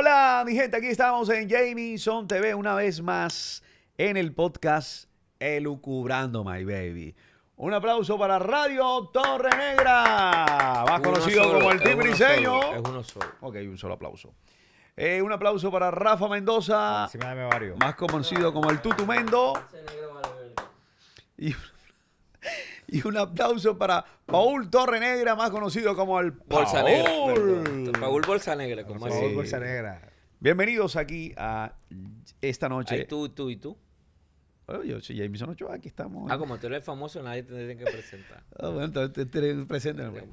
Hola, mi gente, aquí estamos en Jamison TV una vez más en el podcast Elucubrando My Baby. Un aplauso para Radio Torre Negra, más conocido como el Team Briseño. Ok, un solo aplauso. Eh, un aplauso para Rafa Mendoza, más conocido como el Tutumendo. Y, y un aplauso para Paul Torre Negra, más conocido como el Paul. Mm. Paul Bolsa Negra. como así. Paul Negra. Bienvenidos aquí a esta noche. Ay, tú, tú y tú. yo soy Jameson Ochoa, aquí estamos. Ah, como tú eres famoso, nadie te tiene que presentar. Ah, bueno, entonces te presentan. Pues.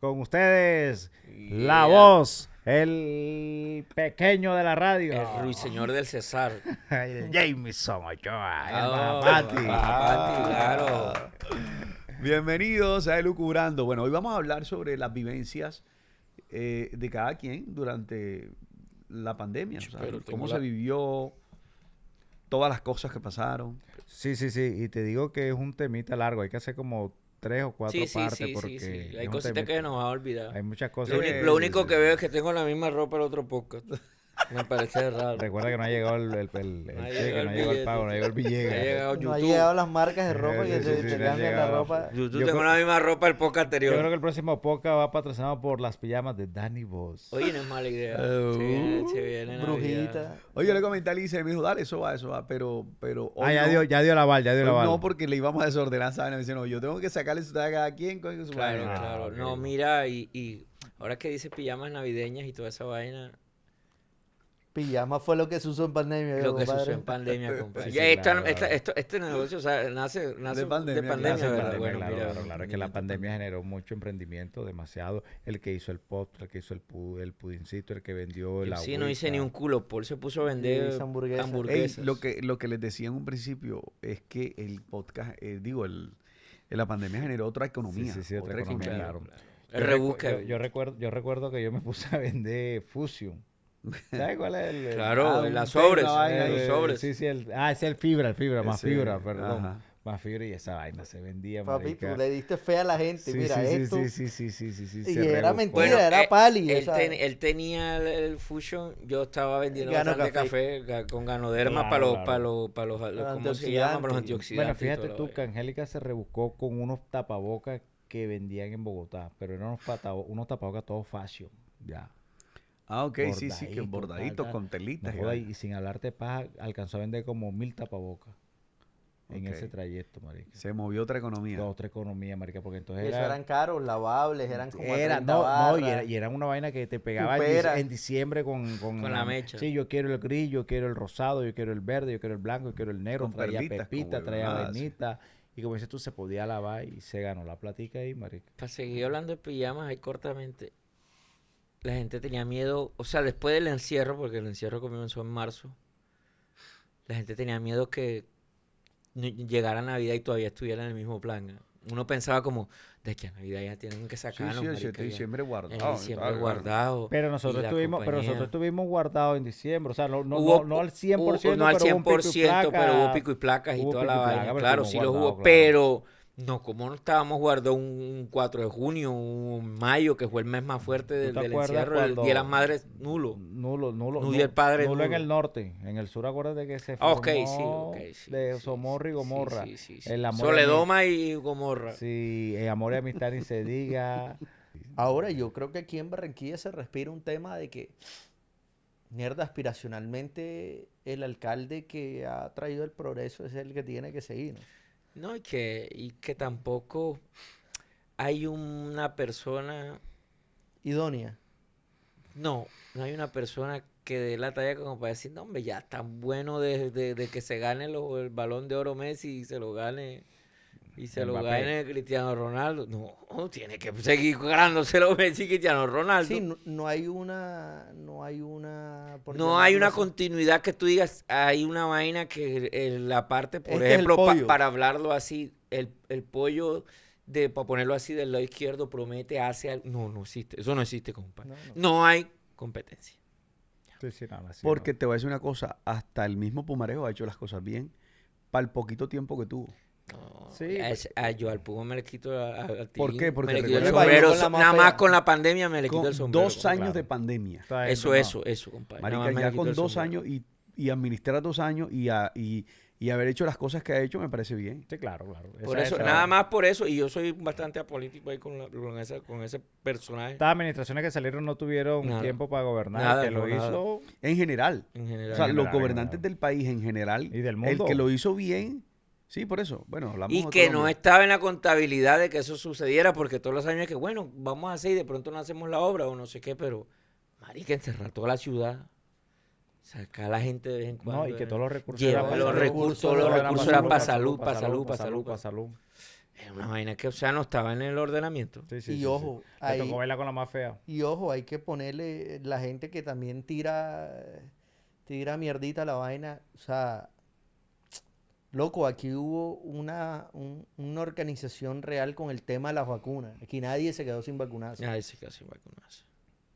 Con ustedes, la voz, el pequeño de la radio. El ruiseñor del César. Jamie Jameson Ochoa. el ah, claro. Bienvenidos a Elucubrando. Bueno, hoy vamos a hablar sobre las vivencias eh, de cada quien durante la pandemia. O cómo se vivió, todas las cosas que pasaron. Sí, sí, sí. Y te digo que es un temita largo. Hay que hacer como tres o cuatro partes. Sí, porque sí, Hay cositas que nos va a olvidar. Hay muchas cosas. Lo, lo único que veo es que tengo la misma ropa el otro podcast. Me parece raro. Recuerda que no ha llegado el, el, cheque, no ha llegado el pago, no ha llegado el billete. No ha llegado, YouTube. ha llegado las marcas de ropa y que te, cambian la ropa. yo tengo la misma ropa el POCA anterior. Yo creo que el próximo POCA va patrocinado por las pijamas de Danny Boss. Oye, no es mala idea. Eh, uh, brujita. Oye, yo le comenté a Lisa y me dijo, dale, eso va, eso va, pero... pero ah, ya, dio, ya dio la bal, ya dio la bal. No, porque le íbamos a desordenar, ¿saben? Me dicen, no, yo tengo que sacarle su a cada quien con su Claro, claro. Ah, no, mira, y ahora que dice pijamas navideñas y toda esa vaina Pijama fue lo que se usó en pandemia. Lo que se usó en pandemia, compadre. esto, este negocio o sea, nace, nace de pandemia. De pandemia, claro, claro, claro, es que la pandemia generó mucho emprendimiento, demasiado. El que hizo el postre, el que hizo el, pud, el pudincito, el que vendió el agua. Sí, no hice ni un culo. Paul se puso a vender hamburguesas. lo, que, lo que les decía en un principio es que el podcast, eh, digo, el, eh, la pandemia generó otra economía. Sí, sí, otra, economía. Claro. Yo, yo, recuerdo, yo recuerdo que yo me puse a vender Fusion ¿Sabes cuál es el? claro, ah, las sobres, el, eh, sobres. Sí, sí, el, ah, es el fibra, el fibra, eh, más fibra, perdón. Más fibra y esa vaina se vendía. Papi, tú le diste fe a la gente, mira esto. Sí, sí, sí, sí, Y era mentira, era eh, pali. Él, tenía el, Fusion, yo estaba vendiendo bastante café. café con ganoderma para, los, para, los, antioxidantes. Bueno, fíjate tú que Angélica se rebuscó con unos tapabocas que vendían en Bogotá, pero eran unos, tapabocas todos fashion, ya Ah, ok, sí, sí, que bordadito con telitas. y sin hablarte paja, alcanzó a vender como mil tapabocas en ese trayecto, marica. Se movió otra economía. otra economía, marica, porque entonces... eso eran caros, lavables, eran como no, y era, una vaina que te pegaba en, diciembre con, con, la mecha. Sí, yo quiero el gris, yo quiero el rosado, yo quiero el verde, yo quiero el blanco, yo quiero el negro. traía pepita, traía vainita. Y como dices tú, se podía lavar y se ganó la platica ahí, marica. Para seguir hablando de pijamas, ahí cortamente la gente tenía miedo, o sea, después del encierro, porque el encierro comenzó en marzo, la gente tenía miedo que llegara Navidad y todavía estuviera en el mismo plan. Uno pensaba como, de que a Navidad ya tienen que sacarnos. Sí, sí, el 7 de diciembre guardado. En diciembre guardado. Pero nosotros, estuvimos, pero nosotros estuvimos guardados en diciembre. O sea, no, no, al 100%. no pero hubo, pico y placas, y toda la vaina. claro, sí los hubo, pero no, como no estábamos guardó un 4 de junio, un mayo, que fue el mes más fuerte del, encierro, Día de las Madres, nulo. Nulo, nulo. Nulo, el padre, nulo, en el norte. En el sur, acuérdate que se fue. okay, sí, okay, de sí, y Gomorra. El amor Soledoma y, y Gomorra. Sí, el eh, amor y amistad ni se diga. Ahora, yo creo que aquí en Barranquilla se respira un tema de que, mierda, aspiracionalmente el alcalde que ha traído el progreso es el que tiene que seguir. No, y que, y que tampoco hay una persona... Idónea. No, no hay una persona que de la talla como para decir, no, hombre, ya tan bueno de, de, que se gane el balón de oro Messi y se lo gane y se lo gane Cristiano Ronaldo. No, tiene que seguir ganándoselo Messi Cristiano Ronaldo. Sí, no, hay una. No hay una. No hay una continuidad que tú digas. Hay una vaina que eh, la parte, por ejemplo, para hablarlo así, el, pollo de, para ponerlo así, del lado izquierdo, promete, hace No, no existe. Eso no existe, compadre. No, hay competencia. Porque te voy a decir una cosa, hasta el mismo Pumarejo ha hecho las cosas bien para el poquito tiempo que tuvo. Pues, yo al Pugo me le quito ¿Por Porque Nada más con la pandemia me le quito el sombrero. Dos años de pandemia. Eso, eso, eso, compadre. Marica, ya con dos años y, y, administrar dos años y, haber hecho las cosas que ha hecho me parece bien. claro, claro. Por eso, nada más por eso. Y yo soy bastante apolítico ahí con, ese personaje. Estas administraciones que salieron no tuvieron tiempo para gobernar. que lo hizo... En general. los gobernantes del país en general. Y del El que lo hizo bien Sí, por eso. Bueno, Y que no estaba en la contabilidad de que eso sucediera, porque todos los años es que, bueno, vamos a hacer y de pronto no hacemos la obra o no sé qué, pero, marica, encerrar toda la ciudad, sacar a la gente de vez en cuando. No, y que todos los eh, recursos eran los recursos, los recursos eran para salud, para salud, para salud, para salud. Era una vaina que, o sea, no estaba en el ordenamiento. Sí, sí, y ojo, con la más fea. Y ojo, hay que ponerle eh, la gente que también tira, tira mierdita la vaina, o sea Loco, aquí hubo una, organización real con el tema de las vacunas. Aquí nadie se quedó sin vacunarse. Nadie se quedó sin vacunarse.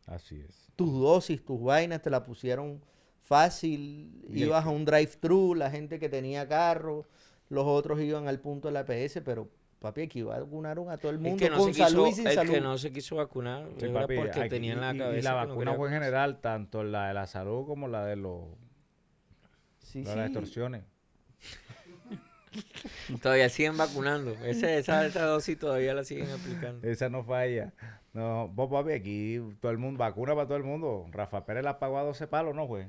Así es. Tus dosis, tus vainas te la pusieron fácil. Ibas a un drive-thru, la gente que tenía carro, los otros iban al punto de la PS, pero papi, aquí vacunaron a todo el mundo con salud y sin que no se quiso vacunar porque tenía en la cabeza. Y, la vacuna fue en general, tanto la de la salud como la de los... las extorsiones. todavía siguen vacunando. Ese, esa, esa dosis todavía la siguen aplicando. Esa no falla. No, vos, papi, aquí todo el mundo, vacuna para todo el mundo. Rafa Pérez la pagó a 12 palos, ¿no, güey?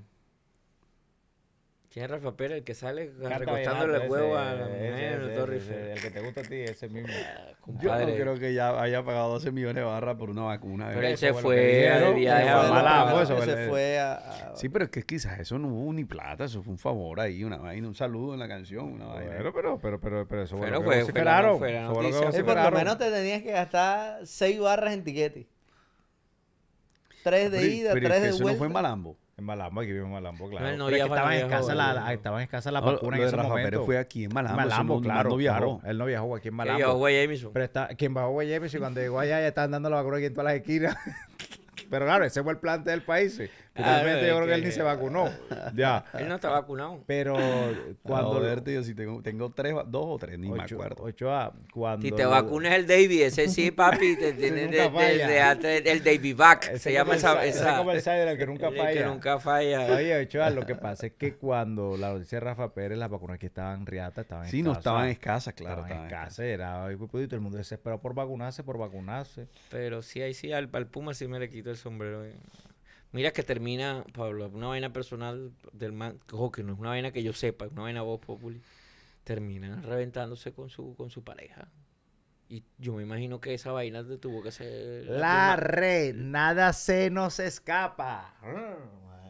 ¿Quién es Rafa Pérez? El que sale recostándole el huevo a la mujer, el que te gusta a ti, es ese mismo. Ah, Yo no creo que ya haya pagado 12 millones de barras por una vacuna. Pero eh. él se fue a Sí, pero es que quizás eso no hubo ni plata, eso fue un favor ahí, una vaina, un saludo en la canción, una vaina. Pero, pero, pero, pero, pero eso pero fue, Por lo menos te tenías que gastar 6 barras en tiquete. 3 de ida, 3 de vuelta. Pero eso no fue en Malambo. En Malambo, aquí vivo en Malambo, claro. No, Pero estaban escasas las la, estaban escasas las vacunas en ese Rafa momento. fue aquí en Malambo. Malambo, claro, no viajó. Él no viajó aquí en Malambo. Él viajó a Jameson. Pero está, quien bajó a y cuando llegó allá ya estaban dando la vacuna aquí en todas las esquinas. Pero claro, ese fue el plan del país. ¿sí? Realmente ah, yo creo que, él ni se vacunó. ya. Él no está vacunado. Pero cuando. No, yo si tengo, tengo tres, dos o tres, ni me acuerdo. Ochoa, cuando. Si te vacunas el David, ese sí, papi, te tiene el David Back. se llama esa. Esa el que nunca falla. que nunca falla. Oye, Ochoa, lo que pasa es que cuando la noticia de Rafa Pérez, las vacunas que estaban Riata, estaban Sí, no estaban escasas, claro. Estaban, escasas, pues, pues, todo el mundo desesperado por vacunarse, por vacunarse. Pero sí, ahí sí, al, al Puma sí me le quito el sombrero. Eh. Mira que termina, Pablo, una vaina personal del man, ojo, que no es una vaina que yo sepa, es una vaina voz popular, termina reventándose con su, con su pareja. Y yo me imagino que esa vaina tuvo que ser... La, red, nada se nos escapa. Ah,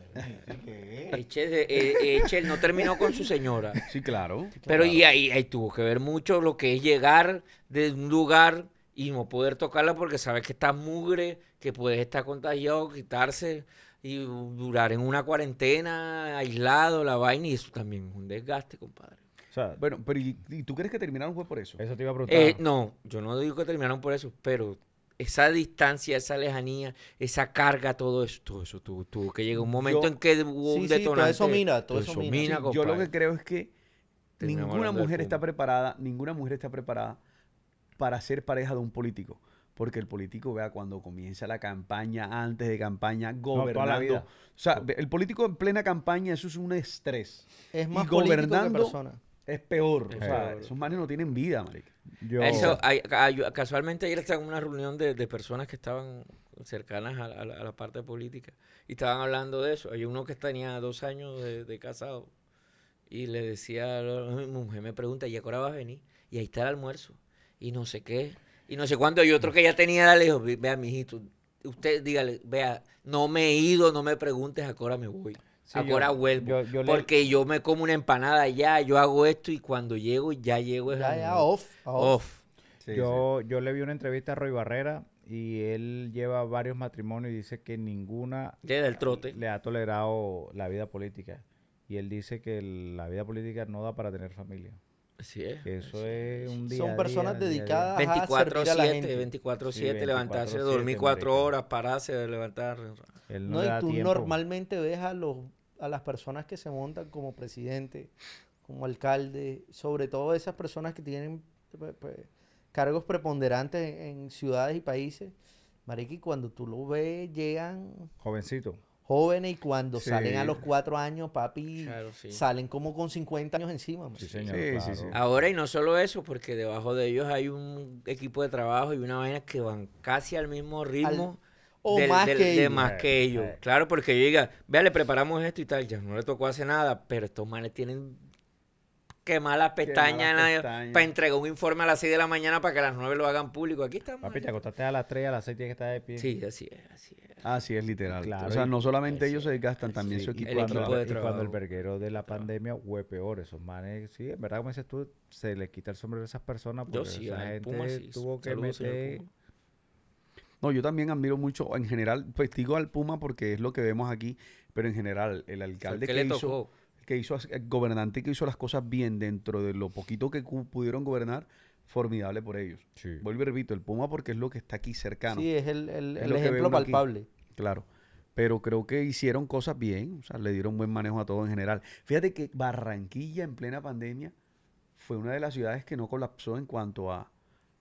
eh, eh, Echel, no terminó con su señora. Sí, claro. Pero y ahí, ahí tuvo que ver mucho lo que es llegar de un lugar y no poder tocarla porque sabes que está mugre que puedes estar contagiado, quitarse y durar en una cuarentena, aislado, la vaina, y eso también es un desgaste, compadre. O sea, bueno, pero ¿y, tú crees que terminaron por eso? Eso te iba a eh, no, yo no digo que terminaron por eso, pero esa distancia, esa lejanía, esa carga, todo eso, todo eso tuvo, que llega un momento en que hubo un detonante. Sí, todo eso mina, todo, eso mina. yo lo que creo es que ninguna mujer está preparada, ninguna mujer está preparada para ser pareja de un político porque el político vea cuando comienza la campaña, antes de campaña, gobernando. o sea, el político en plena campaña, eso es un estrés. Es más gobernando, Es peor. esos manes no tienen vida, marica. casualmente ayer estaba en una reunión de, de personas que estaban cercanas a la, parte política y estaban hablando de eso. Hay uno que tenía dos años de, casado y le decía, mi mujer me pregunta, ¿y ahora vas a venir? Y ahí está el almuerzo y no sé qué y no sé cuándo. Y otro que ya tenía edad le dijo, vea, mijito, usted dígale, vea, no me he ido, no me preguntes, ahora me voy. ahora vuelvo. porque yo me como una empanada ya, yo hago esto y cuando llego, ya llego. ya, ya, off. Off. yo, yo le vi una entrevista a Roy Barrera y él lleva varios matrimonios y dice que ninguna le ha tolerado la vida política. Y él dice que la vida política no da para tener familia. Sí, eso es un día. Son personas dedicadas a, 24 7, la 24 7, levantarse, dormir 4 horas, pararse, levantar. no, y tú normalmente ves a, las personas que se montan como presidente, como alcalde, sobre todo esas personas que tienen pues, pues, cargos preponderantes en, ciudades y países. Mariqui, cuando tú lo ves, llegan. Jovencito jóvenes y cuando salen a los cuatro años, papi, salen como con 50 años encima. Sí, señor, Ahora, y no solo eso, porque debajo de ellos hay un equipo de trabajo y una vaina que van casi al mismo ritmo. O más que más eh, que ellos. Eh. Claro, porque yo diga, vea, le preparamos esto y tal, ya no le tocó hacer nada, pero estos manes tienen que malas pestañas pestaña. para entregar un informe a las seis de la mañana para que a las nueve lo hagan público. Aquí estamos. Papi, te acostaste a las tres, a las seis tienes que estar de pie. Sí, así es, así es. Ah, sí, es literal. o sea, no solamente ellos se desgastan, también su equipo, el cuando, de trabajo. el verguero de la pandemia fue peor, esos manes, sí, en verdad, como dices tú, se le quita el sombrero a esas personas porque yo gente tuvo que meter... No, yo también admiro mucho, en general, testigo pues, al Puma porque es lo que vemos aquí, pero en general, el alcalde que, hizo... el gobernante que hizo las cosas bien dentro de lo poquito que pudieron gobernar, formidable por ellos. Sí. Vuelvo y repito, el Puma porque es lo que está aquí cercano. Sí, es el, ejemplo palpable. Claro. Pero creo que hicieron cosas bien, o sea, le dieron buen manejo a todo en general. Fíjate que Barranquilla en plena pandemia fue una de las ciudades que no colapsó en cuanto a,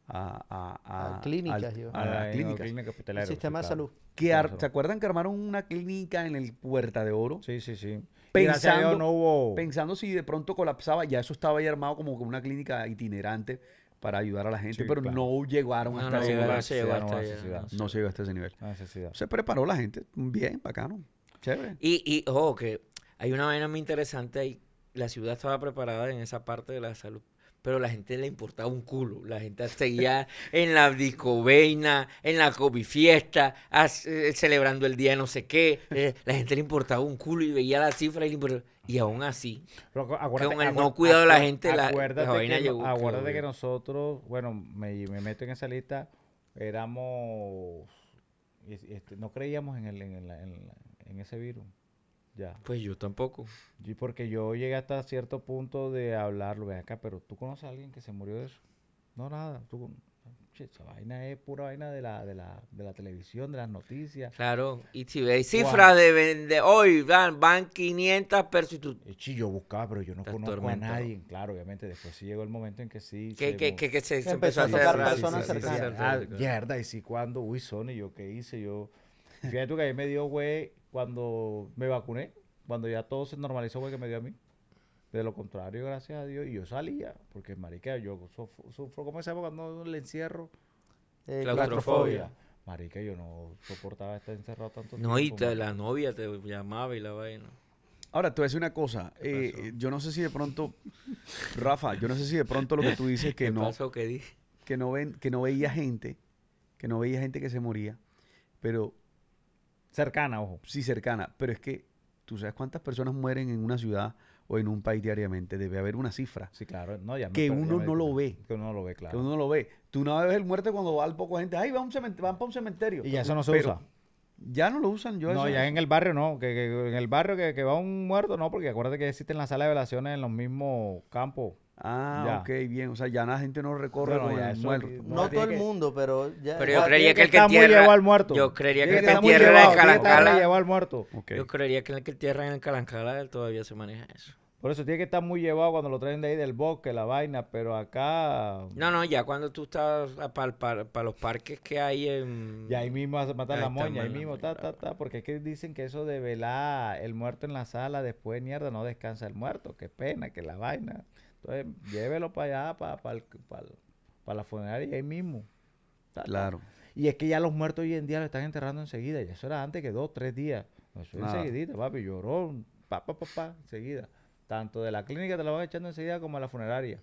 a, a, a clínicas, yo. a, ah, clínicas. el sistema de salud. ¿Se acuerdan que armaron una clínica en el Puerta de Oro? Sí, sí, sí. Pensando, pensando si de pronto colapsaba, ya eso estaba ahí armado como una clínica itinerante para ayudar a la gente, pero no llegaron hasta no, No ese nivel. Se preparó la gente bien, bacano, chévere. Y, ojo, que hay una vaina muy interesante ahí. La ciudad estaba preparada en esa parte de la salud pero la gente le importaba un culo. La gente seguía en la discoveina, en la fiesta, eh, celebrando el día de no sé qué. Eh, la gente le importaba un culo y veía la cifra y aún así, con el no cuidado de la gente, la, la que, llegó. Acuérdate que nosotros, bueno, me, meto en esa lista, éramos, este, no creíamos en, en ese virus. Pues yo tampoco. Y porque yo llegué hasta cierto punto de hablarlo, ven acá, pero ¿tú conoces a alguien que se murió de eso? No, nada. esa vaina es pura vaina de la, de la, televisión, de las noticias. Claro, y si ves cifras de, de, hoy, van, van 500 personas. Eh, sí, yo buscaba, pero yo no conozco a nadie. Claro, obviamente, después sí llegó el momento en que sí. Que, se, que, que, se, empezó a tocar personas cercanas. mierda, y sí, cuando, uy, Sony, yo qué hice, yo. Fíjate que ahí me dio, güey, cuando me vacuné, cuando ya todo se normalizó porque me dio a mí. De lo contrario, gracias a Dios, y yo salía, porque marica, yo sufro, como ¿cómo se llama cuando le encierro? Eh, claustrofobia. Marica, yo no soportaba estar encerrado tanto tiempo. No, y la novia te llamaba y la vaina. Ahora, te voy a decir una cosa. Eh, yo no sé si de pronto, Rafa, yo no sé si de pronto lo que tú dices que no. Pasó, que no ven, que no veía gente, que no veía gente que se moría, pero Cercana, ojo. Sí, cercana. Pero es que, ¿tú sabes cuántas personas mueren en una ciudad o en un país diariamente? Debe haber una cifra. Sí, claro. que uno no lo ve. Que uno no lo ve, claro. Que uno no lo ve. Tú no ves el muerte cuando va al poco gente. Ay, van, van para un cementerio. Y eso no se usa. Ya no lo usan yo. No, ya en el barrio no. Que, en el barrio que, que, va un muerto, no, porque acuérdate que existen las salas de velaciones en los mismos campos. Ah, ok, bien. O sea, ya la gente no recorre muerto. No, todo el mundo, pero ya. Pero yo creería que, el que entierra. al muerto. Yo creería que el que entierra en Calancala. al muerto. Yo creería que el que entierra en Calancala todavía se maneja eso. Por eso tiene que estar muy llevado cuando lo traen de ahí del bosque, la vaina, pero acá... Um, no, no, ya cuando tú estás para los parques que hay en... Y ahí mismo vas a matar la moña, ahí mismo, ta, ta, ta, porque es que dicen que eso de velar el muerto en la sala, después mierda, no descansa el muerto, qué pena, que la vaina. Entonces, llévelo para allá, para, la funeraria ahí mismo. Claro. Y es que ya los muertos hoy en día lo están enterrando enseguida. Y eso era antes que dos, tres días. Eso es enseguidita, papi. Lloró, pa, pa, pa, pa, enseguida. Tanto de la clínica te la van echando enseguida como a la funeraria.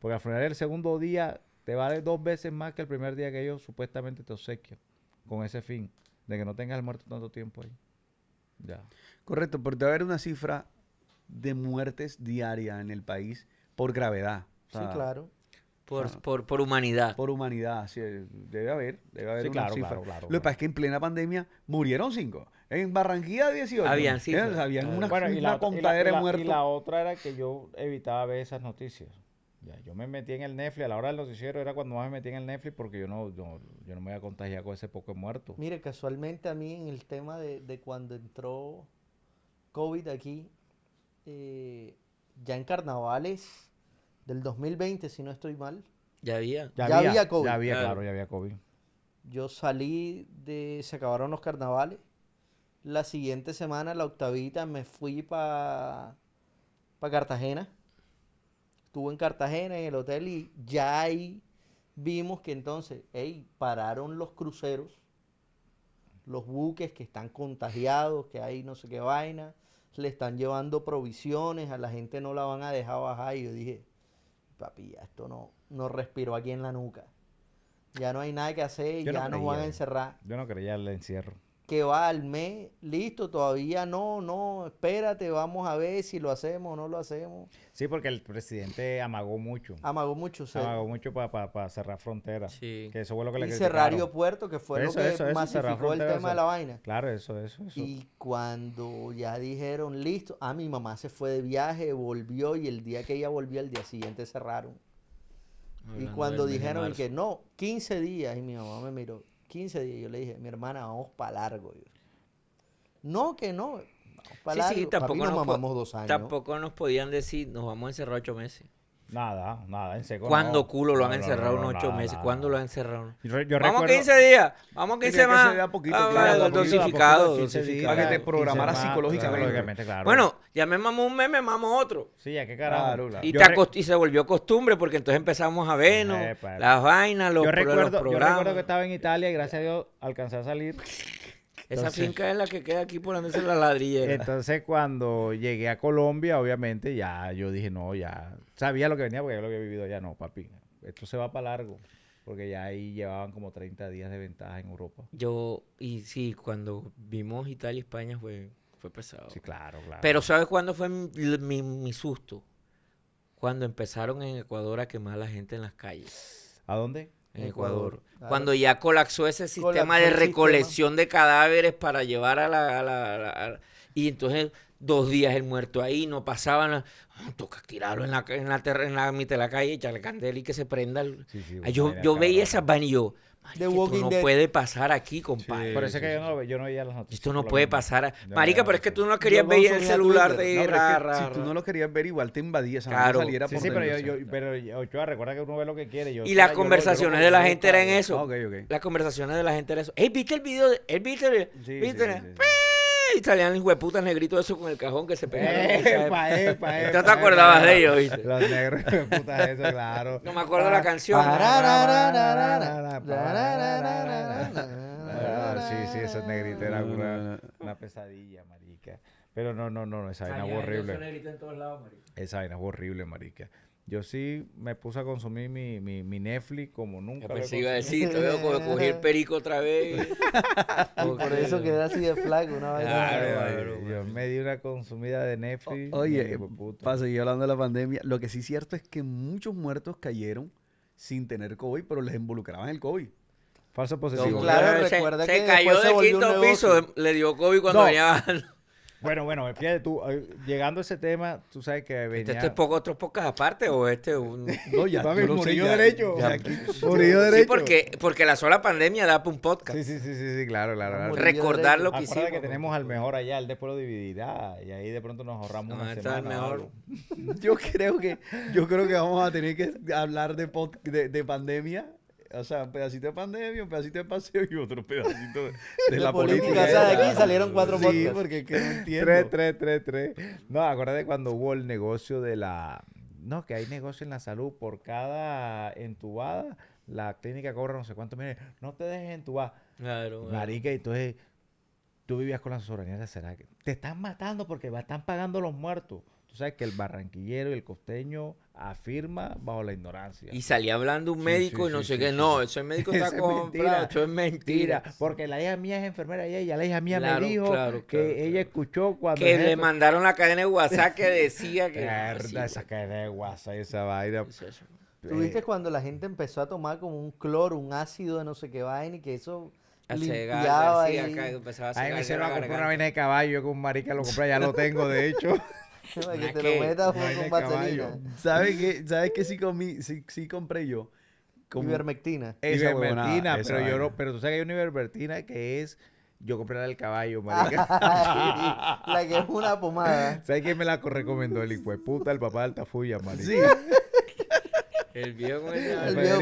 Porque la funeraria el segundo día te vale dos veces más que el primer día que ellos supuestamente te obsequian. Con ese fin. De que no tengas el muerto tanto tiempo ahí. Ya. Correcto, porque a haber una cifra de muertes diarias en el país por gravedad. sí, claro. Por, humanidad. Por humanidad, sí, debe haber, debe haber cifra. Lo que pasa es que en plena pandemia murieron cinco. En Barranquilla 18. Habían cinco. habían una, contadera Y la otra era que yo evitaba ver esas noticias. Ya, yo me metí en el Netflix, a la hora de los noticiero era cuando más me metí en el Netflix porque yo no, yo no me voy a contagiar con ese poco muerto. Mire, casualmente a mí en el tema de, de cuando entró COVID aquí, eh, ya en carnavales del 2020, si no estoy mal. Ya había. Ya, había, COVID. Ya había, claro, ya había COVID. Yo salí de. Se acabaron los carnavales. La siguiente semana, la octavita, me fui para Cartagena. Estuve en Cartagena, en el hotel, y ya ahí vimos que entonces, hey, pararon los cruceros, los buques que están contagiados, que hay no sé qué vaina le están llevando provisiones, a la gente no la van a dejar bajar. Y yo dije, papi, esto no, no respiro aquí en la nuca. Ya no hay nada que hacer, y ya no nos van a encerrar. Yo no creía el encierro que va al mes, listo, todavía no, no, espérate, vamos a ver si lo hacemos o no lo hacemos. Sí, porque el presidente amagó mucho. Amagó mucho, sí. Amagó mucho para cerrar fronteras. Sí. Que eso fue lo que y cerrario cerrar que fue lo que masificó el tema de la vaina. Claro, eso, eso, eso. Y cuando ya dijeron, listo, ah, mi mamá se fue de viaje, volvió y el día que ella volvió, el día siguiente cerraron. y cuando dijeron que no, 15 días, y mi mamá me miró, 15 días. Yo le dije, mi hermana, vamos para largo. no, que no. Vamos para sí, largo. Sí, tampoco, nos, mamamos dos años. tampoco nos podían decir, nos vamos a encerrar ocho meses. Nada, nada, en seco. ¿Cuándo culo lo han encerrado unos ocho meses? ¿Cuándo lo han encerrado? Yo, vamos recuerdo, 15 días, vamos 15 más. poquito, ah, Para que te programara psicológicamente. Claro. Bueno, ya me mamó un mes, me mamó otro. Sí, ya qué carajo. Y, se volvió costumbre porque entonces empezamos a ver no, las vainas, los, los programas. Yo recuerdo que estaba en Italia y gracias a Dios alcancé a salir esa finca es la que queda aquí por la ladrillera. Entonces, cuando llegué a Colombia, obviamente ya yo dije, no, ya sabía lo que venía porque yo lo había vivido ya, no, papi, esto se va para largo. Porque ya ahí llevaban como 30 días de ventaja en Europa. Yo, y sí, cuando vimos Italia y España fue, fue pesado. Sí, claro, claro. Pero ¿sabes cuándo fue mi, mi susto? Cuando empezaron en Ecuador a quemar a la gente en las calles. ¿A dónde? en Ecuador. Cuando ya colapsó ese sistema de recolección de cadáveres para llevar a la, Y entonces dos días el muerto ahí, no pasaban... Ah, toca tirarlo en la, en, la terra, en la mitad de la calle, echarle candela y que se prenda. yo, yo veía esas vainas y Walking esto no puede pasar aquí, compadre. Por eso es que yo no, yo no veía las noticias. Esto no puede pasar. Marica, pero es que tú no lo querías ver en el celular de Si tú no lo querías ver, igual te invadía esa claro. saliera por Sí, pero yo, yo, pero Ochoa, recuerda que uno ve lo que quiere. y las conversaciones de la gente eran eso. Las conversaciones de la gente eran eso. Ey, ¿viste el video? ¿Viste el video? ¿Viste? italianos, hueputas negritos, eso con el cajón que se pegaron. Epa, ¿Tú te acordabas de ellos, Los negros, putas, eso, claro. No me acuerdo la canción. Sí, sí, esos negritos eran una, pesadilla, marica. Pero no, no, no, esa vaina es horrible. Esa vaina es horrible, marica. Yo sí me puse a consumir mi, mi, mi Netflix como nunca. Pues iba a decir, te veo como cogí el perico otra vez. por eso quedé así de flaco una vez. Claro, yo me di una consumida de Netflix. oye, para seguir hablando de la pandemia, lo que sí es cierto es que muchos muertos cayeron sin tener COVID, pero les involucraban el COVID. Falso posesivo. Sí, claro, recuerda se, que se cayó del quinto piso, le dio COVID cuando no, venía bueno, bueno, fíjate tú, eh, llegando a ese tema, tú sabes que este, este venía... ¿Este es poco, otros pocas aparte o este un...? No, ya, un lo sé, ya, derecho. Ya, derecho. Sí, porque, porque la sola pandemia da para un podcast. Sí, sí, sí, sí, claro, claro. claro. Recordar lo que Acuérdate hicimos. que tenemos al mejor allá, él después lo dividirá y ahí de pronto nos ahorramos no, una semana. El mejor. Yo creo que, yo creo que vamos a tener que hablar de, pod, de, de pandemia o sea, un pedacito de pandemia, un pedacito de paseo y otro pedacito de, la, política. O sea, de aquí salieron cuatro sí, porque que no entiendo. Tres, tres, tres, tres. No, acuérdate cuando hubo el negocio de la... No, que hay negocio en la salud por cada entubada. La clínica cobra no sé cuánto. Mire, no te dejes entubar. Claro, Y Marica, entonces tú vivías con la soberanía. ¿Será que te están matando porque están pagando los muertos? Tú sabes que el barranquillero y el costeño afirma bajo la ignorancia. Y salía hablando un médico y no sé qué. No, eso es médico está comprado. Eso es mentira. Porque la hija mía es enfermera y ella, la hija mía me dijo que ella escuchó cuando. Que le mandaron la cadena de WhatsApp que decía que. Mierda, esa pues. cadena de WhatsApp, esa vaina. Tuviste eh. cuando la gente empezó a tomar como un cloro, un ácido de no sé qué vaina y que eso limpiaba. y... a, me hicieron comprar una vaina de caballo con un marica lo compré, ya lo tengo de hecho. Para que te lo metas un vaselina. ¿Sabes qué? ¿Sabes qué sí, comí, sí, sí compré yo? Como... Ivermectina. Esa ivermectina, pero, yo pero tú sabes que hay una ivermectina que es... Yo compré la del caballo, marica. la que es una pomada. ¿Sabes quién me la recomendó? El hijo de puta, el papá de Altafuya, marica. Sí. El viejo el, el, el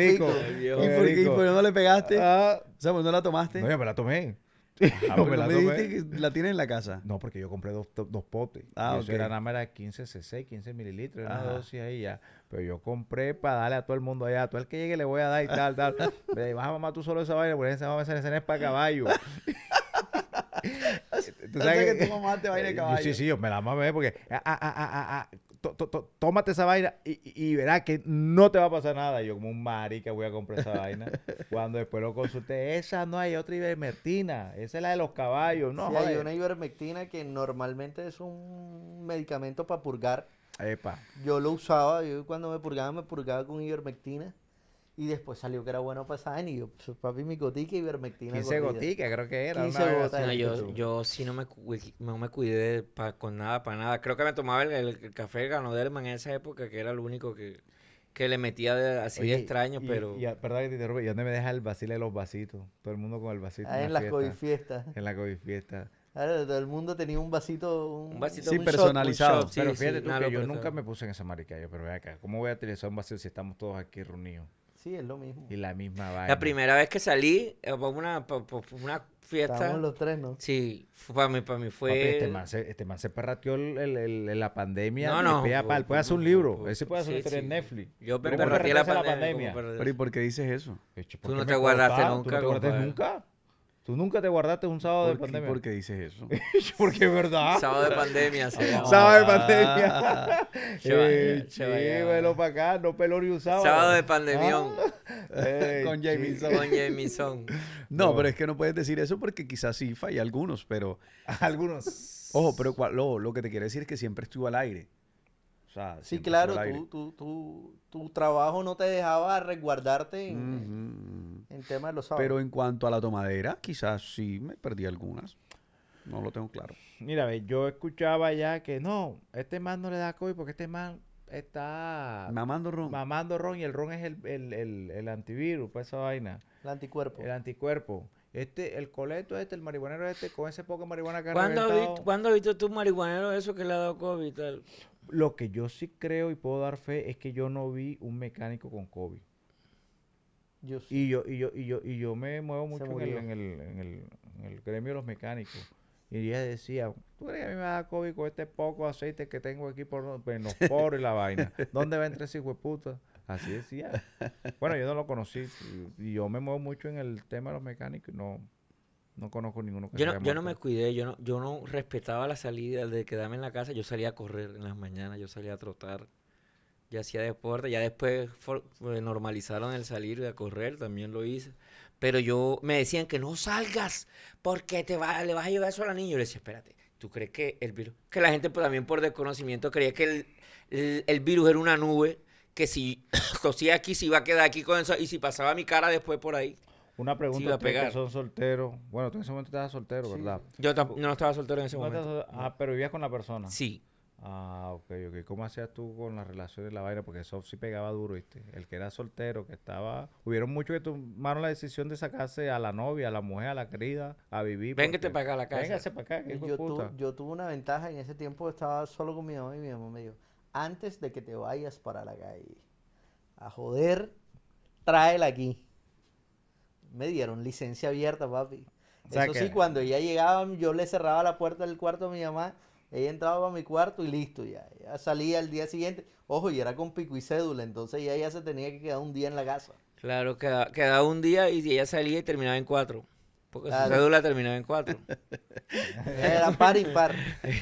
viejo ¿Y por qué no le pegaste? Ah. o sea, pues no la tomaste. No, yo me la tomé. Ah, que la tienes en la casa. No, porque yo compré dos, dos potes. Ah, y era nada más era 15 cc, 15 mililitros, una dosis ahí ya. Pero yo compré para darle a todo el mundo allá. A todo el que llegue le voy a dar y tal, tal. Me dije, vas a mamar tú solo esa vaina, porque esa ser esa es para caballo. ¿Tú sabes que, tu mamá te va a ir de caballo? Sí, sí, yo me la mamé porque ah, ah, ah, ah, ah tómate esa vaina y, verás que no te va a pasar nada. yo como un marica voy a comprar esa vaina. Cuando después lo consulté, esa no hay otra ivermectina, esa es la de los caballos. No, hay una ivermectina que normalmente es un medicamento para purgar. Epa. Yo lo usaba, yo cuando me purgaba, me purgaba con ivermectina. Y después salió que era bueno para esa y yo, papi, mi gotica vermectina. 15 gotica, creo que era. yo, yo sí no me, me cuidé con nada, para nada. Creo que me tomaba el, café Ganoderma en esa época, que era lo único que, que le metía así extraño, pero... perdón que te interrumpa, ¿y dónde me deja el vacile de los vasitos? Todo el mundo con el vasito. Ah, en las cobifiestas. En las Covid ah, todo el mundo tenía un vasito, un, vasito personalizado. pero fíjate que yo nunca me puse en esa marica, pero ve acá, ¿cómo voy a utilizar un vasito si estamos todos aquí reunidos? Sí, es lo mismo. Y la misma vaina. La primera vez que salí, eh, fue una, fiesta. Estábamos los tres, ¿no? Sí, para mí, para mí fue. este, más se, este perrateó el, el, la pandemia. No, no. Puede hacer un libro. Ese puede hacer en Netflix. Yo perrateé la, pandemia. Pero ¿y por qué dices eso? Tú no te guardaste nunca. no te guardaste nunca? Tú nunca te guardaste un sábado de pandemia. ¿Por qué dices eso? Porque es verdad. Sábado de pandemia, sábado de pandemia. Sí, velo para acá, no pelo ni un sábado. Sábado de pandemión. Ah. con eh, Jamison, Con Jamison. No, no, pero es que no puedes decir eso porque quizás sí falla algunos, pero. algunos. Ojo, pero lo, lo que te quiero decir es que siempre estuvo al aire sí, claro, tu, tu, trabajo no te dejaba resguardarte en, temas de los sábados. Pero en cuanto a la tomadera, quizás sí me perdí algunas. No lo tengo claro. Mira, yo escuchaba ya que no, este man no le da COVID porque este man está mamando ron. Mamando ron y el ron es el, antivirus, pues esa vaina. El anticuerpo. El anticuerpo. Este, el coleto este, el marihuanero este, con ese poco marihuana que ¿Cuándo, ha ¿Cuándo has visto tú marihuanero eso que le ha dado COVID? Lo que yo sí creo y puedo dar fe es que yo no vi un mecánico con COVID. Yo y, yo, yo, yo, y yo me muevo mucho en el, gremio de los mecánicos. Y ella decía, tú crees que a mí me da COVID con este poco aceite que tengo aquí por, los poros y la vaina. ¿Dónde va entre ese hijo de puta? Así decía. Bueno, yo no lo conocí. Y yo me muevo mucho en el tema de los mecánicos. No, no conozco ninguno que yo no, Yo no me cuidé, yo no, yo no respetaba la salida de quedarme en la casa. Yo salía a correr en las mañanas, yo salía a trotar. Yo hacía deporte, ya después pues, normalizaron el salir y a correr, también lo hice. Pero yo me decían que no salgas porque te va, le vas a llevar eso a la niña. Yo le decía, espérate, ¿tú crees que el virus? Que la gente pues, también por desconocimiento creía que el, virus era una nube que si cosía aquí se iba a quedar aquí con eso y si pasaba mi cara después por ahí. Una pregunta, que son soltero Bueno, tú en ese momento estabas soltero, ¿verdad? Yo no estaba soltero en ese momento. ah, pero vivías con la persona. Sí. Ah, ok, ok. ¿Cómo hacías tú con las relaciones de la vaina? Porque eso sí pegaba duro, ¿viste? El que era soltero, que estaba... Hubieron muchos que tomaron la decisión de sacarse a la novia, a la mujer, a la querida, a vivir. Véngate este para acá a la casa. Véngase para acá, yo, yo tuve una ventaja. En ese tiempo estaba solo con mi mamá y mi mamá me dijo, antes de que te vayas para la calle a joder, tráela aquí me dieron licencia abierta, papi. Eso sí, cuando ella llegaba, yo le cerraba la puerta del cuarto a mi mamá, ella entraba a mi cuarto y listo, ya. Ella salía al día siguiente. Ojo, y era con pico y cédula, entonces ella se tenía que quedar un día en la casa. Claro, quedaba, un día y ella salía y terminaba en cuatro. Porque su cédula terminaba en cuatro. era par y par.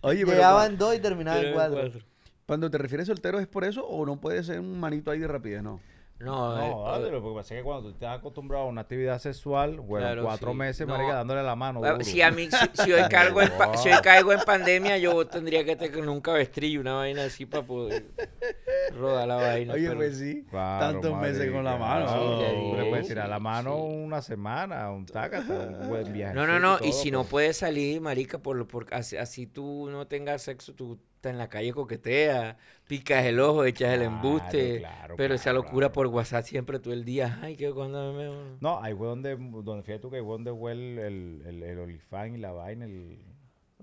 Oye, Llegaba en dos y terminaba en en cuatro. Cuando te refieres soltero, ¿es por eso o no puede ser un manito ahí de rapidez? No. No, no, eh, dádelo, porque eh, pasa que cuando tú estás acostumbrado a una actividad sexual, bueno, cuatro meses, marica, dándole la mano. Ah, si a mí, si, si hoy caigo en, si caigo en pandemia, yo tendría que tener un cabestrillo, una vaina así para poder rodar la vaina. Oye, pues sí, tantos meses con la mano. No, puedes tirar la mano una semana, un tacata, un buen viaje. No, no, no, y, si no pues. puedes salir, marica, por, por así, tú no tengas sexo, tú en la calle coquetea, picas el ojo, echas el embuste, pero esa locura por WhatsApp siempre todo el día, ay, que cuando me... No, ahí fue donde, donde fíjate tú que ahí fue donde el, el, el, olifán y la vaina,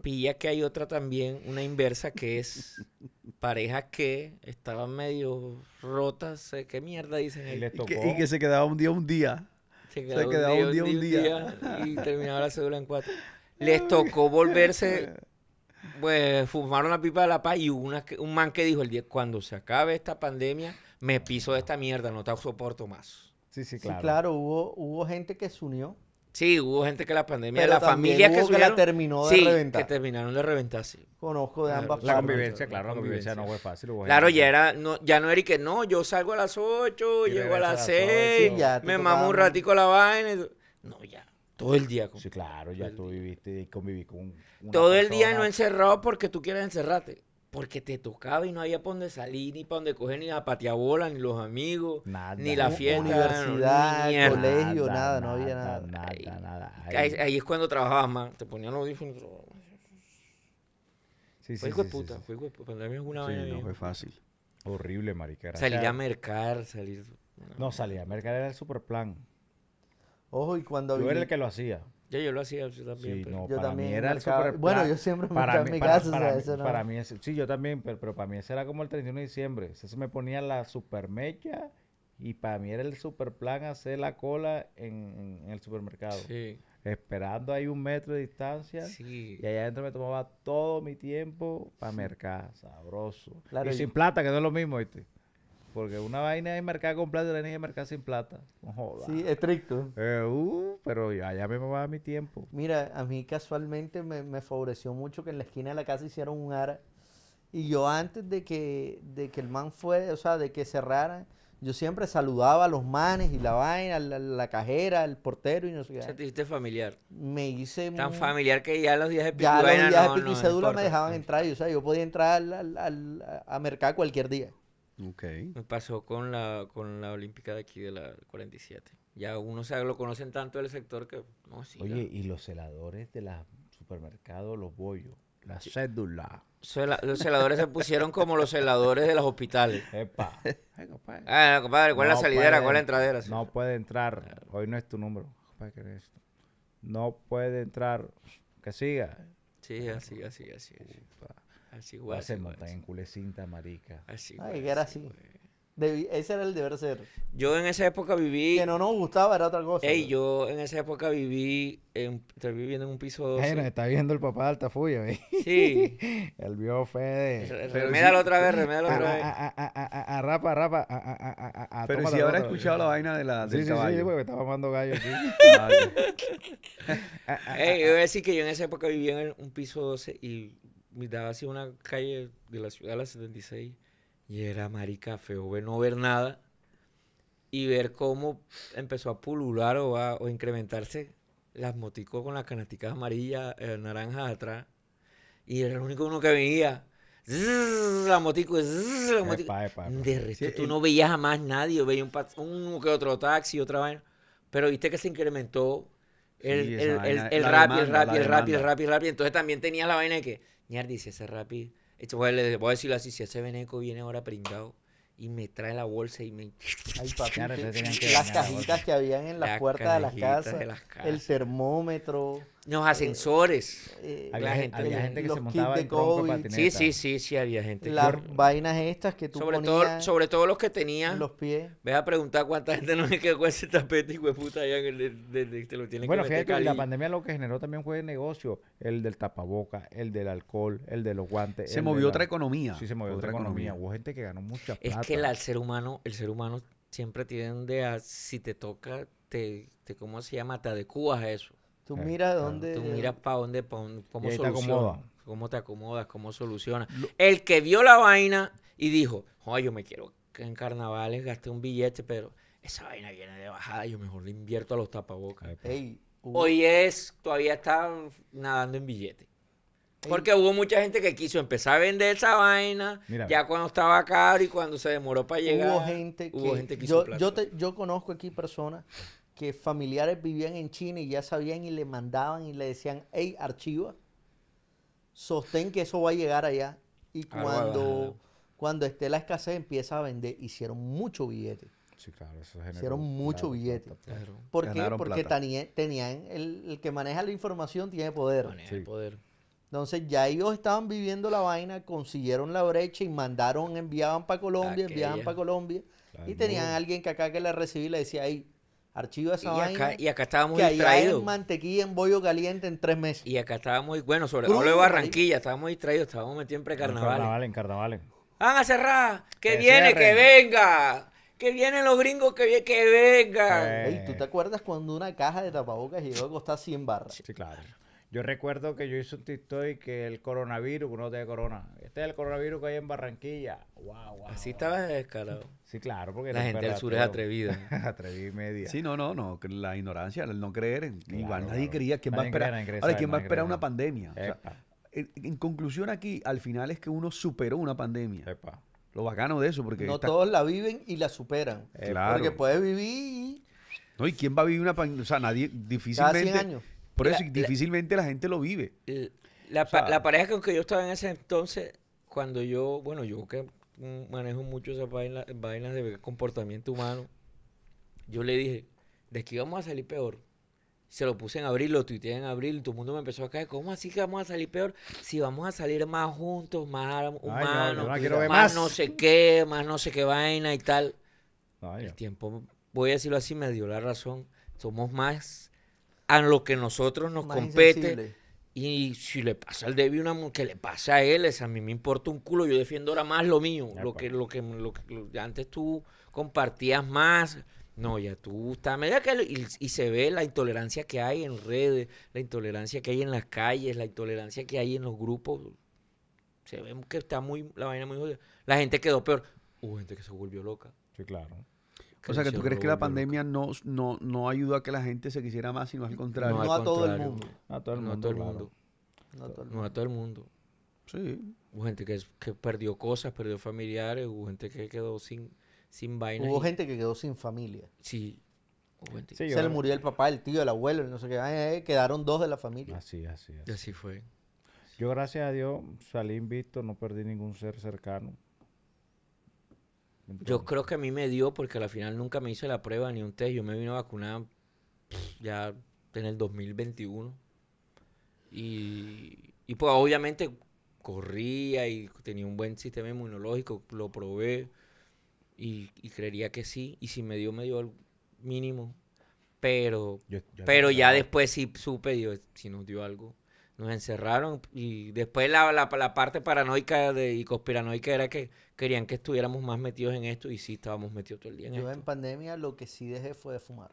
Pilla que hay otra también, una inversa, que es pareja que estaban medio rotas, qué mierda dicen ahí. Y, que, se quedaba un día, un día. Se quedaba, un, día, un día, un día. Un día y terminaba la cédula en cuatro. Les tocó volverse pues, fumaron la pipa de la paz y una, un man que dijo el día, cuando se acabe esta pandemia, me piso de esta mierda, no te soporto más. Sí, sí, claro. Sí, claro, hubo, hubo gente que se unió. Sí, hubo gente que la pandemia, Pero la familia hubo que, que, la terminó de sí, que terminaron de reventar, sí. Conozco de ambas ambas La convivencia, claro, la convivencia, no fue fácil. claro, ya, era, no, ya no era y que no, yo salgo a las 8, llego a las 6, me mamo un ratico la vaina. No, ya. Todo el día. Con... Sí, claro, ya tú viviste y conviví con Todo el día no encerrado porque tú quieres encerrarte. Porque te tocaba y no había para dónde salir, ni para dónde coger, ni la patiabola, ni los amigos, ni la fiesta. Universidad, no, ni colegio, nada, no había nada. ahí, es cuando trabajabas más. Te ponían los audífonos. Sí, sí, fue hijo de puta, fue hijo de puta. Sí, no fue fácil. Horrible, maricara. Salir a mercar, salir... No, salir a mercar era el super plan. Ojo, y cuando... Yo era el que lo hacía. Yo, yo lo hacía yo también. yo para también mí era el super... Bueno, yo siempre me para mí, en mi casa. Para, mí, sí, yo también, pero, para mí ese era como el 31 de diciembre. Ese se me ponía la supermecha y para mí era el super plan hacer la cola en, el supermercado. Sí. Esperando ahí un metro de distancia. Sí. Y allá adentro me tomaba todo mi tiempo para mercar. Sabroso. Claro, y, sin plata, que no es lo mismo, ¿viste? Porque una vaina de mercado con plata y la niña es marcar sin plata. joda. Sí, estricto. Eh, uh, pero allá me va mi tiempo. Mira, a mí casualmente me, favoreció mucho que en la esquina de la casa hicieron un ara. Y yo antes de que, de que el man fuera, o sea, de que cerrara, yo siempre saludaba a los manes y la vaina, la, cajera, el portero y no sé qué. te hiciste familiar. Me hice muy... Tan familiar que ya los días de Ya los días de me dejaban entrar. Y, yo podía entrar al, a mercado cualquier día. Me pasó con la, con la Olímpica de aquí de la 47. Ya uno se, lo conocen tanto del sector que no sí, Oye, y los celadores de la supermercado los bollos, la cédula. los celadores se pusieron como los celadores de los hospitales. Epa. Ay, compadre. Pues. Ah, compadre, ¿cuál es la salidera? ¿Cuál es la entradera? No puede entrar. Hoy no es tu número. No puede entrar. Que siga. Sí, así, así, así. así. Así igual. se a en culecinta, marica. Así Ay, era así. ese era el deber ser. Yo en esa época viví. Que no nos gustaba, era otra cosa. Ey, yo en esa época viví. En, viviendo en un piso 12. está viendo el papá de Altafuya, eh. Sí. el vio Fede. remédalo otra vez, remédalo otra vez. A, a, a, rapa, rapa. Pero si habrá escuchado la vaina de la. Del sí, sí, sí, porque estaba mamando gallo aquí. Ey, yo voy a decir que yo en esa época viví en un piso 12 y miraba hacia una calle de la ciudad, la 76, y era marica feo ver, no ver nada y ver cómo empezó a pulular o a o incrementarse las moticos con las canasticas amarillas, eh, naranjas atrás, y era el único uno que venía. las la motico, De resto, tú no veías a más nadie, veía un, un que otro taxi, otra vaina. Pero viste que se incrementó el, el, el, el rap, el rap, el rap, el rap, el rap. Entonces también tenía la vaina de que, ñardi, si ese rap, pues, voy a decirlo así, si ese veneco viene ahora printado, y me trae la bolsa y me... Ay, papi, las cajitas que habían en la puerta puertas de las casas, de las casas, el termómetro. Los eh, ascensores. Eh, había, la gente, que se montaba en patineta. Sí, sí, sí, sí, había gente. Las vainas estas que tú sobre ponías Todo, sobre todo los que tenían. Los pies. Ve a preguntar cuánta gente no le quedó ese tapete y puta allá en el, de, te lo tienen que meter fíjate que la pandemia lo que generó también fue el negocio. El del tapaboca, el del alcohol, el de los guantes. Se movió otra economía. Sí, se movió otra, economía. Hubo gente que ganó mucha plata. Es que el ser humano, el ser humano siempre tiende a, si te toca, te, te ¿cómo se llama? Te adecuas a eso. Tú miras dónde. Tú miras para dónde, cómo solucionas. Cómo te acomodas, cómo solucionas. El que vio la vaina y dijo, yo me quiero que en carnavales, gasté un billete, pero esa vaina viene de bajada, yo mejor le invierto a los tapabocas. Hoy es, todavía está nadando en billete. Porque hubo mucha gente que quiso empezar a vender esa vaina, ya cuando estaba caro y cuando se demoró para llegar. Hubo gente que, gente que yo, yo, yo conozco aquí personas que familiares vivían en China y ya sabían y le mandaban y le decían, hey, archiva, sostén que eso va a llegar allá. Y cuando, cuando esté la escasez empieza a vender, hicieron mucho billete. Sí, claro, eso Hicieron mucho billete. ¿Por qué? Porque tenían, el, que maneja la información tiene poder. Sí. poder. Entonces ya ellos estaban viviendo la vaina, consiguieron la brecha y mandaron, enviaban para Colombia, enviaban para Colombia. y tenían a alguien que acá que la recibía le decía, hey, archivo esa y acá, Y acá estábamos distraídos. En mantequilla en bollo caliente en tres meses. Y acá estábamos, bueno, sobre todo de Barranquilla, estábamos distraídos, estábamos metidos en pre-carnaval. En carnaval, en carnavales. Van a cerrar, que, viene, que venga. Que vienen los gringos, que, que vengan. Eh. Ey, ¿Tú te acuerdas cuando una caja de tapabocas llegó a costar 100 barras? Sí, claro. Yo recuerdo que yo hice un TikTok que el coronavirus, uno te corona. Este es el coronavirus que hay en Barranquilla. Wow, Así estaba estabas Sí, claro, porque la gente del sur es atrevida. Atrevida y media. Sí, no, no, no. La ignorancia, el no creer. igual nadie quería, creía. ¿Quién va a esperar? una pandemia? O sea, en, conclusión aquí, al final es que uno superó una pandemia. Lo bacano de eso, porque... No todos la viven y la superan. Claro. Porque puedes vivir... No, ¿y quién va a vivir una pandemia? O sea, nadie difícilmente... Cada 100 años por eso difícilmente la, gente lo vive. Eh, la, pareja con que yo estaba en ese entonces, cuando yo, bueno, yo que mm, manejo mucho esas vainas, vainas de comportamiento humano, yo le dije, de que vamos a salir peor. Se lo puse en abril, lo tuiteé en abril, todo el mundo me empezó a caer. ¿Cómo así que vamos a salir peor? Si vamos a salir más juntos, más humanos, más, no sé qué, más no sé qué vaina y tal. el tiempo, voy a decirlo así, me dio la razón. Somos más a lo que nosotros nos compete. Y si le pasa al débil, una que le pasa a él, es a mí me importa un culo, yo defiendo ahora más lo mío, lo, que, lo que, lo antes tú compartías más, no, ya tú está medida que y, se ve la intolerancia que hay en redes, la intolerancia que hay en las calles, la intolerancia que hay en los grupos, se ve que está muy, la vaina muy jodida. La gente quedó peor, hubo gente que se volvió loca. Sí, claro o sea, que tú crees que la pandemia no, no, no ayudó a que la gente se quisiera más, sino al contrario. No, a todo el mundo. No a todo el mundo. No a todo el mundo. No, a todo Sí. Hubo gente que, perdió cosas, perdió familiares, hubo gente que quedó sin, sin vaina. Hubo gente que quedó sin familia. Sí. se le murió el papá, el tío, el abuelo, no sé qué. quedaron dos de la familia. Así, así, así. así fue. Yo, gracias a Dios, salí invicto, no perdí ningún ser cercano yo creo que a mí me dio porque al final nunca me hice la prueba ni un test. Yo me vine a vacunar ya en el 2021. Y, pues obviamente corría y tenía un buen sistema inmunológico, lo probé y, y creería que sí. Y si me dio, me dio algo mínimo. Pero, pero ya después sí supe, si nos dio algo nos encerraron y después la, la, la parte paranoica de, y conspiranoica era que querían que estuviéramos más metidos en esto y sí estábamos metidos todo el día en Yo en pandemia lo que sí dejé fue de fumar.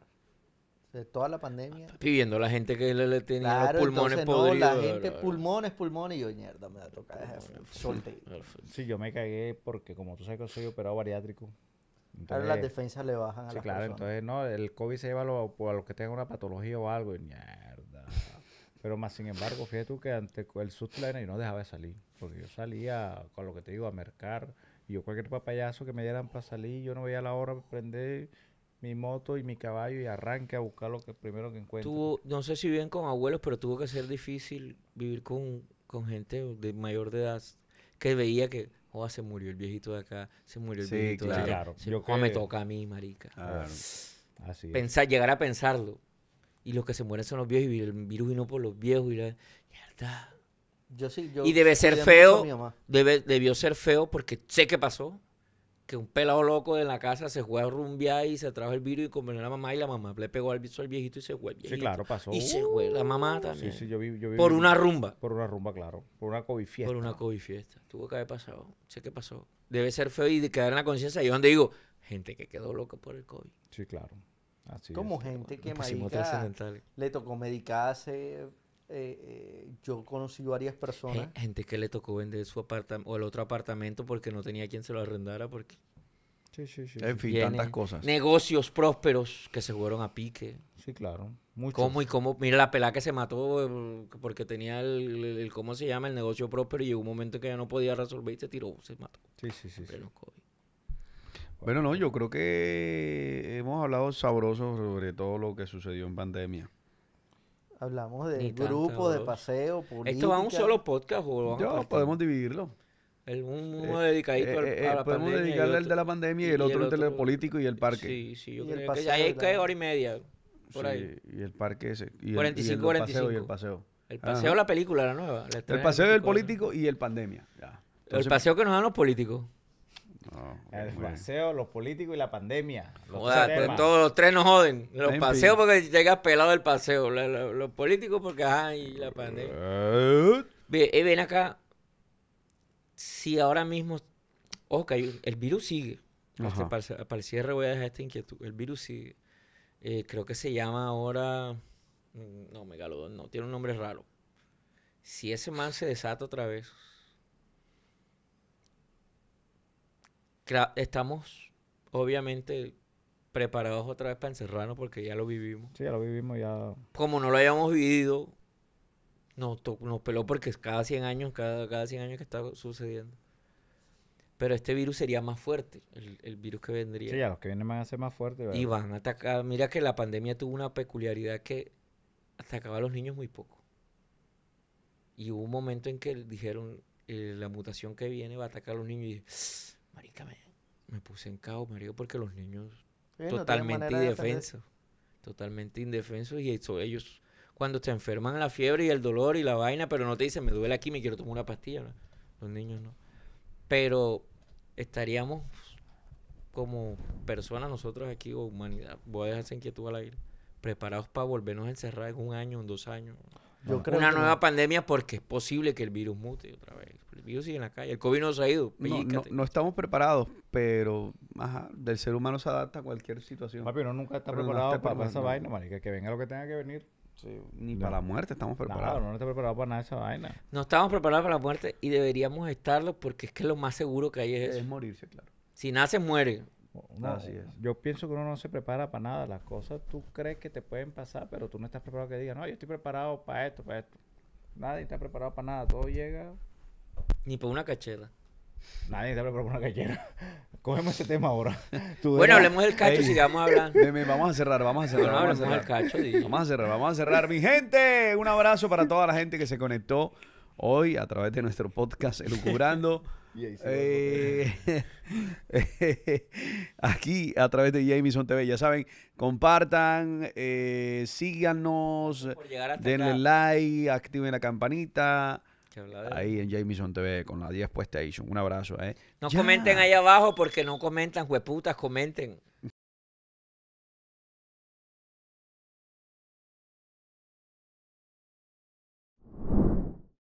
De toda la pandemia. Pidiendo a la gente que le, tenía los pulmones entonces, no, la gente pulmones, pulmones y yo, mierda, me da toca solté. Sí, yo me cagué porque como tú sabes que soy operado bariátrico. Entonces, las defensas le bajan a sí, claro, entonces no, el COVID se lleva a, lo, los que tengan una patología o algo y pero más sin embargo, fíjate tú que ante el Sutline yo no dejaba de salir. Porque yo salía, con lo que te digo, a mercar. Y yo cualquier papayazo que me dieran para salir, yo no veía la hora de prender mi moto y mi caballo y arranque a buscar lo que primero que encuentro. no sé si viven con abuelos, pero tuvo que ser difícil vivir con, gente de mayor de edad que veía que, oh, se murió el viejito de acá, se murió el viejito de acá. Sí, oh, me toca a mí, marica. Pensar, llegar a pensarlo y los que se mueren son los viejos y el virus vino por los viejos y la mierda. y debe ser feo, debe, debió ser feo porque sé qué pasó, que un pelado loco de la casa se fue a rumbiar y se trajo el virus y convenió a la mamá y la mamá le pegó al, al viejito y se fue Sí, claro, pasó. Y se fue la mamá también. por una rumba. Por una rumba, claro. Por una COVID fiesta. Por una COVID fiesta. Tuvo que haber pasado. Sé qué pasó. Debe ser feo y de quedar en la conciencia. Y donde digo, gente que quedó loca por el COVID. Sí, claro como gente que le tocó medicarse. Eh, eh, yo conocí varias personas. Gente que le tocó vender su apartamento o el otro apartamento porque no tenía quien se lo arrendara porque... Sí, sí, sí. En fin, tantas cosas. Negocios prósperos que se fueron a pique. Sí, claro. Muchos. ¿Cómo y cómo? Mira la pelada que se mató eh, porque tenía el, ¿cómo se llama? El negocio próspero y llegó un momento que ya no podía resolver y se tiró, se mató. Sí, sí, sí. Bueno, no, yo creo que hemos hablado sabroso sobre todo lo que sucedió en pandemia. Hablamos de grupo, de paseo, ¿Esto va a un solo podcast o podemos dividirlo. El, uno eh, dedicadito eh, eh, a la podemos dedicarle el de la pandemia y el, otro, el el político y el parque. Sí, sí, yo creo que hay hora y media. Por ahí. Y el parque ese. 45, el, Paseo y el paseo. El la película, la nueva. el paseo del político y el pandemia. el paseo que nos dan los políticos. Ah, el paseo, los políticos y la pandemia. todos los tres nos joden. Los paseos porque llegas pelado del paseo. los políticos porque hay la pandemia. Eh. Eh, ven, acá. Si ahora mismo. el virus sigue. Este Al voy a dejar esta inquietud. El virus sigue. Eh, creo que se llama ahora. Mm, no, megalodón, no. Tiene un nombre raro. Si ese man se desata otra vez estamos obviamente preparados otra vez para encerrarnos porque ya lo vivimos. Sí, ya lo vivimos, ya. Como no lo hayamos vivido, nos, nos peló porque es cada 100 años, cada, cada 100 años que está sucediendo. Pero este virus sería más fuerte, el, virus que vendría. Sí, ya los que vienen van a ser más fuertes. ¿verdad? Y van a atacar. Mira que la pandemia tuvo una peculiaridad que atacaba a los niños muy poco. Y hubo un momento en que dijeron, eh, la mutación que viene va a atacar a los niños. Y Marica, me, puse en caos, marico, porque los niños totalmente indefensos. totalmente indefensos y eso, ellos cuando te enferman la fiebre y el dolor y la vaina, pero no te dicen, me duele aquí, me quiero tomar una pastilla. Los niños no. Pero estaríamos como personas nosotros aquí, o humanidad, voy a dejarse inquietud al aire, preparados para volvernos a encerrar en un año, en dos años. Yo creo una nueva pandemia porque es posible que el virus mute otra vez virus sigue en la calle. El COVID no ha ido. No, no, estamos preparados, pero ajá, del ser humano se adapta a cualquier situación. Papi, uno nunca está preparado para, esa vaina, marica. Que venga lo que tenga que venir. Sí, ni para la muerte estamos preparados. no está preparado para nada esa vaina. No estamos preparados para la muerte y deberíamos estarlo porque es que lo más seguro que hay es, morirse, claro. Si nace, muere. Así es. Yo pienso que uno no se prepara para nada. Las cosas tú crees que te pueden pasar, pero tú no estás preparado que digas, no, yo estoy preparado para esto, para esto. Nadie está preparado para nada. Todo llega ni por una cachera. Nadie te habla por una cachera. Cogemos ese tema ahora. bueno, hablemos del cacho y sigamos hablando. vamos a cerrar, vamos a cerrar. vamos, a cerrar. vamos a cerrar, Mi gente, un abrazo para toda la gente que se conectó hoy a través de nuestro podcast Elucubrando. Eh, aquí a través de Jameson TV, ya saben, compartan, eh, síganos, denle like, activen la campanita. Ahí en Jamison TV con la 10 PlayStation. Un abrazo, ¿eh? No comenten ahí abajo porque no comentan, hueputas, comenten.